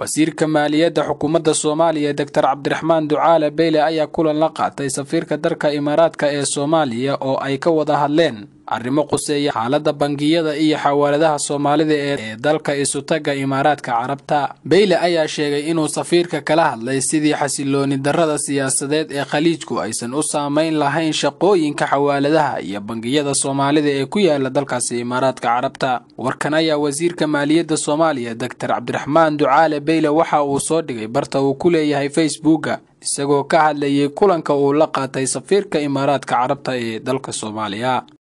wasiirka maaliyadda xukuumadda soomaaliya doktor cabdiraxmaan ducaale beyle ayaa kulan la qaatay safiirka dalka imaaraadka ee soomaaliya oo ay ka wada hadleen arrimo quseeya xaaladda bangiyada iyo xawaaladaha soomaalida ee dalka isutaga imaaraadka carabta beyle ayaa sheegay inuu safiirka kala hadlay sidii xasilooni darada siyaasadeed ee khaliijku aysan u saamayn lahayn shaqooyinka xawaaladaha iyo bangiyada soomaalida ee ku yaala dalkaasi imaaraadka carabta warkan ayaa wasiirka maaliyadda soomaaliya doctor cabdiraxmaan ducaale beyle waxa uu soo dhigay barta uu ku leeyahay facebooka isagoo ka hadlayay kulanka uu la qaatay safiirka imaaraadka carabta ee dalka soomaaliya